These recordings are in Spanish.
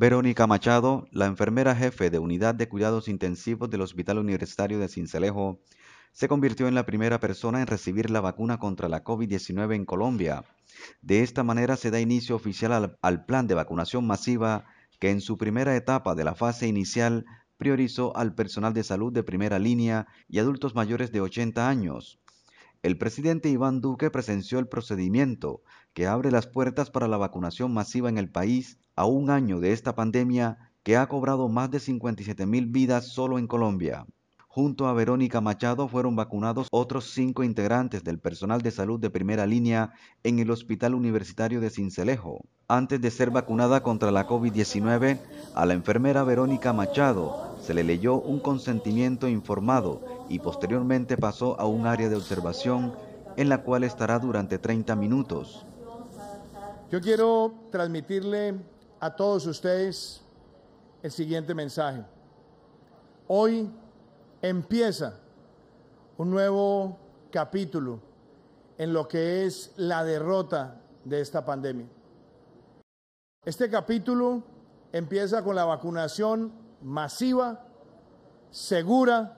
Verónica Machado, la enfermera jefe de Unidad de Cuidados Intensivos del Hospital Universitario de Cincelejo, se convirtió en la primera persona en recibir la vacuna contra la COVID-19 en Colombia. De esta manera se da inicio oficial al, al, plan de vacunación masiva que en su primera etapa de la fase inicial priorizó al personal de salud de primera línea y adultos mayores de 80 años. El presidente Iván Duque presenció el procedimiento que abre las puertas para la vacunación masiva en el país a un año de esta pandemia que ha cobrado más de 57 mil vidas solo en Colombia. Junto a Verónica Machado fueron vacunados otros cinco integrantes del personal de salud de primera línea en el Hospital Universitario de Cincelejo. Antes de ser vacunada contra la COVID-19, a la enfermera Verónica Machado se le leyó un consentimiento informado y posteriormente pasó a un área de observación en la cual estará durante 30 minutos. Yo quiero transmitirle a todos ustedes el siguiente mensaje. Hoy empieza un nuevo capítulo en lo que es la derrota de esta pandemia. Este capítulo empieza con la vacunación masiva, segura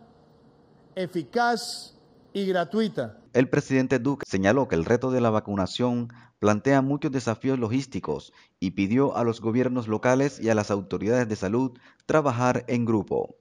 eficaz y gratuita. El presidente Duque señaló que el reto de la vacunación plantea muchos desafíos logísticos y pidió a los gobiernos locales y a las autoridades de salud trabajar en grupo.